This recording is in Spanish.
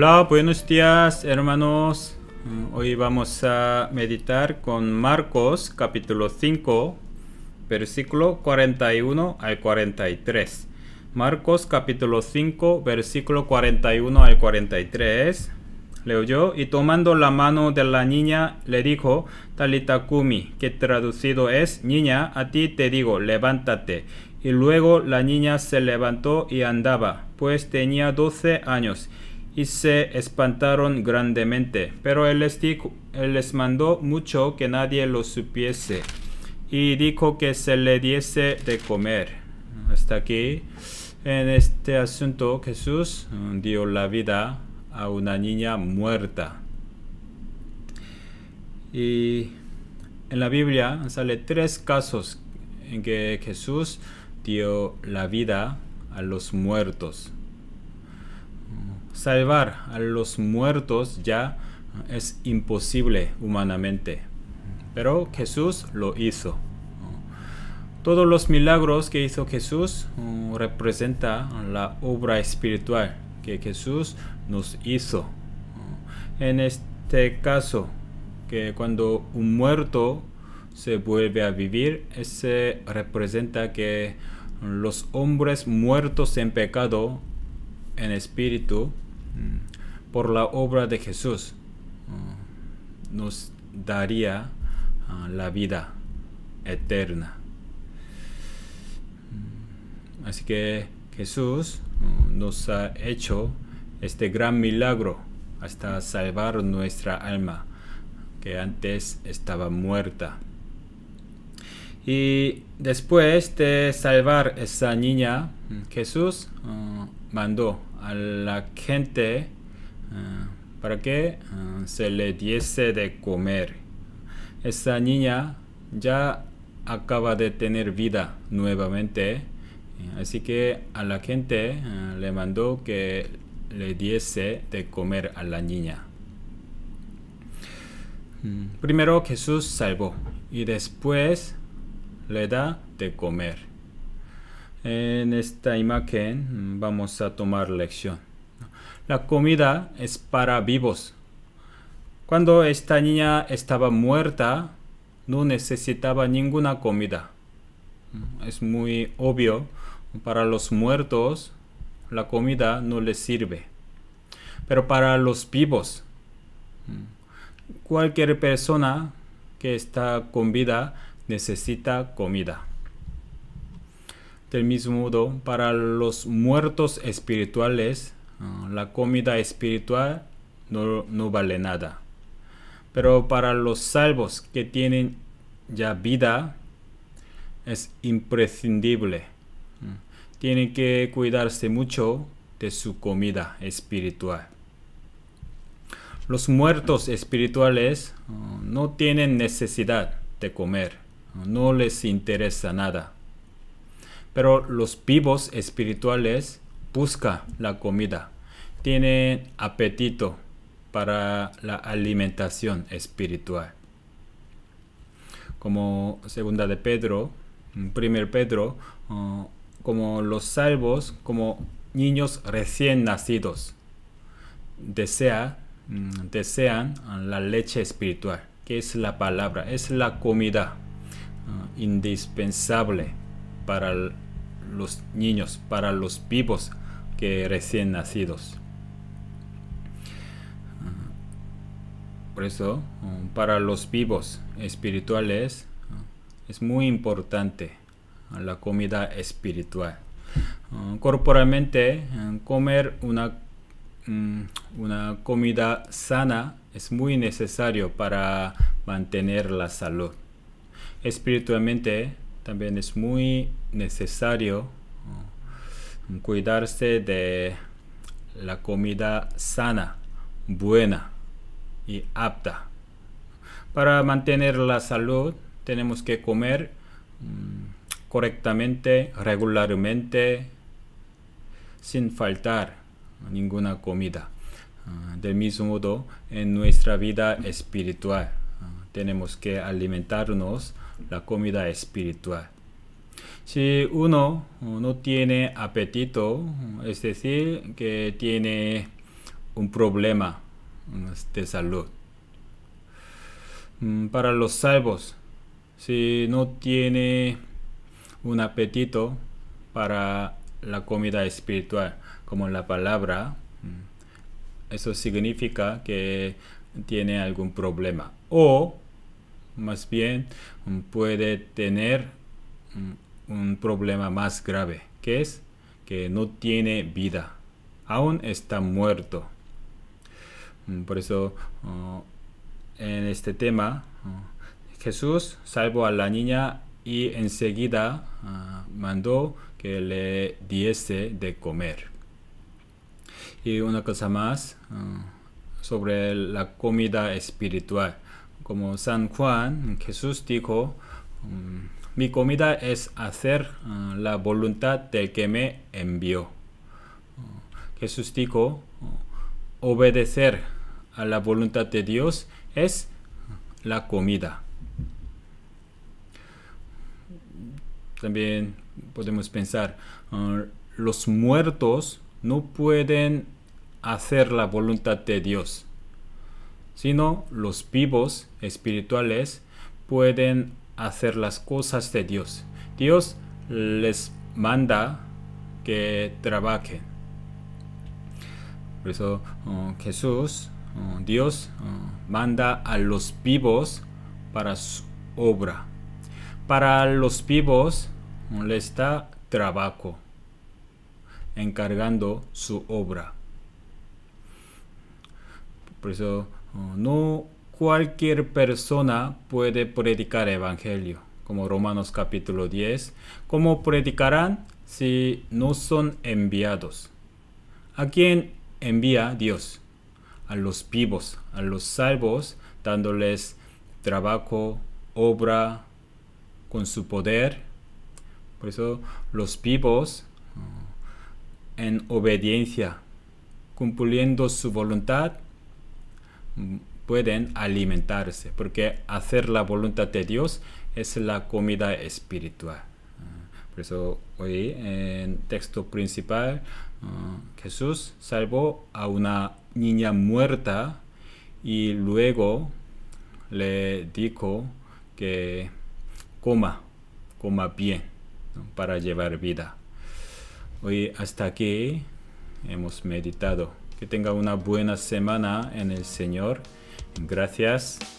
Hola, buenos días hermanos. Mm, hoy vamos a meditar con Marcos capítulo 5, versículo 41 al 43. Marcos capítulo 5, versículo 41 al 43. Leo yo, y tomando la mano de la niña le dijo, Talita que traducido es, niña, a ti te digo, levántate. Y luego la niña se levantó y andaba, pues tenía 12 años y se espantaron grandemente. Pero él les, mandó mucho que nadie lo supiese y dijo que se le diese de comer. Hasta aquí. En este asunto Jesús mm, dio la vida a una niña muerta. Y en la Biblia sale tres casos en que Jesús dio la vida a los muertos salvar a los muertos ya es imposible humanamente. Pero Jesús lo hizo. Todos los milagros que hizo Jesús representan la obra espiritual que Jesús nos hizo. En este caso, que cuando un muerto se vuelve a vivir, se representa que los hombres muertos en pecado en espíritu mm, por la obra de Jesús mm, nos daría ah, la vida eterna. Mm, así que Jesús nos ha hecho este gran milagro hasta salvar nuestra alma que antes estaba muerta. Y después de salvar esa niña, Jesús mandó a la gente eh, para que eh, se le diese de comer. Esa niña ya acaba de tener vida nuevamente, eh, así que a la gente le mandó que le diese de comer a la niña. Mm, primero Jesús salvó y después le da de comer. En esta imagen vamos a tomar lección. La comida es para vivos. Cuando esta niña estaba muerta, no necesitaba ninguna comida. Es muy obvio, para los muertos la comida no les sirve. Pero para los vivos, cualquier persona que está con vida necesita comida. Del mismo modo, para los muertos espirituales, ah, la comida espiritual no, no vale nada. Pero para los salvos que tienen ya vida, es imprescindible. Mm. Tienen que cuidarse mucho de su comida espiritual. Los muertos espirituales ah, no tienen necesidad de comer, ah, no les interesa nada. Pero los vivos espirituales buscan la comida, tienen apetito para la alimentación espiritual. Como segunda de Pedro, primer Pedro, uh, como los salvos, como niños recién nacidos, desea, mm, desean la leche espiritual, que es la palabra, es la comida uh, indispensable para el los niños, para los vivos que recién nacidos. Ah, por eso, ah, para los vivos espirituales ah, es muy importante la comida espiritual. Corporalmente, comer una, mm, una comida sana es muy necesario para mantener la salud. Espiritualmente, también es muy necesario mm, cuidarse de la comida sana, buena y apta. Para mantener la salud tenemos que comer mm, correctamente, regularmente, sin faltar ninguna comida. Ah, del mismo modo, en nuestra vida espiritual tenemos que alimentarnos la comida espiritual. Si uno no tiene apetito, es decir, que tiene un problema de salud. Mm, para los salvos, si no tiene un apetito para la comida espiritual, como la palabra, mm, eso significa que tiene algún problema o más bien puede tener mm, un problema más grave que es que no tiene vida aún está muerto mm, por eso oh, en este tema oh, Jesús salvó a la niña y enseguida ah, mandó que le diese de comer y una cosa más ah, sobre la comida espiritual. Como San Juan, Jesús dijo, mm, mi comida es hacer ah, la voluntad del que me envió. Jesús dijo, obedecer a la voluntad de Dios es la comida. También podemos pensar, ah, los muertos no pueden hacer la voluntad de Dios, sino los vivos espirituales pueden hacer las cosas de Dios. Dios les manda que trabajen. Por eso oh, Jesús, oh, Dios, oh, manda a los vivos para su obra. Para los vivos les da trabajo, encargando su obra. Por eso oh, no cualquier persona puede predicar evangelio, como Romanos capítulo 10. ¿Cómo predicarán si no son enviados? ¿A quién envía Dios? A los vivos, a los salvos, dándoles trabajo, obra, con su poder. Por eso los vivos oh, en obediencia, cumpliendo su voluntad, pueden alimentarse, porque hacer la voluntad de Dios es la comida espiritual. Ah, por eso hoy en texto principal ah, Jesús salvó a una niña muerta y luego le dijo que coma, coma bien para llevar vida. Hoy hasta aquí hemos meditado. Que tenga una buena semana en el Señor. Gracias.